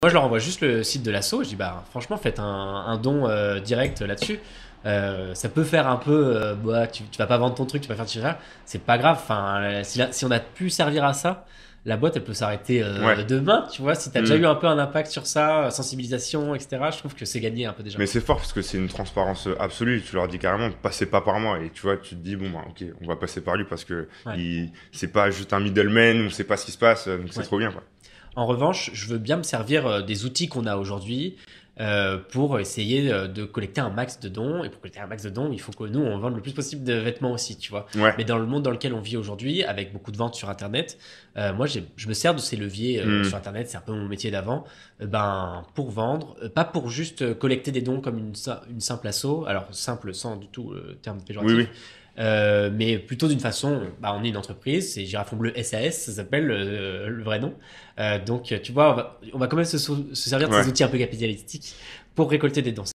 Moi, je leur envoie juste le site de l'assaut. Je dis, bah, franchement, faites un, don euh, direct là-dessus. Euh, ça peut faire un peu, euh, bah, tu, vas pas vendre ton truc, tu vas faire du C'est pas grave. si, on a pu servir à ça, la boîte, elle peut s'arrêter demain. Tu vois, si tu as déjà mm. eu un peu un impact sur ça, sensibilisation, etc. Je trouve que c'est gagné un peu déjà. Mais c'est fort parce que c'est une transparence absolue. Tu leur dis carrément, passez pas par moi. Et tu vois, tu te dis, bon, bah, ok, on va passer par lui parce que c'est pas juste un middleman ou c'est pas ce qui se passe. Donc c'est trop bien, quoi. En revanche, je veux bien me servir euh, des outils qu'on a aujourd'hui euh, pour essayer euh, de collecter un max de dons. Et pour collecter un max de dons, il faut que nous, on vende le plus possible de vêtements aussi, tu vois. Mais dans le monde dans lequel on vit aujourd'hui, avec beaucoup de ventes sur Internet, moi, je me sers de ces leviers hmm. sur Internet, c'est un peu mon métier d'avant, ben, pour vendre, pas pour juste collecter des dons comme une, simple asso, alors simple sans du tout le terme péjoratif. Oui, euh, mais plutôt d'une façon, bah, on est une entreprise, c'est Girafon Bleu SAS, ça s'appelle euh, le vrai nom. Euh, donc, tu vois, on va, on va quand même se, servir de ces outils un peu capitalistiques pour récolter des dons.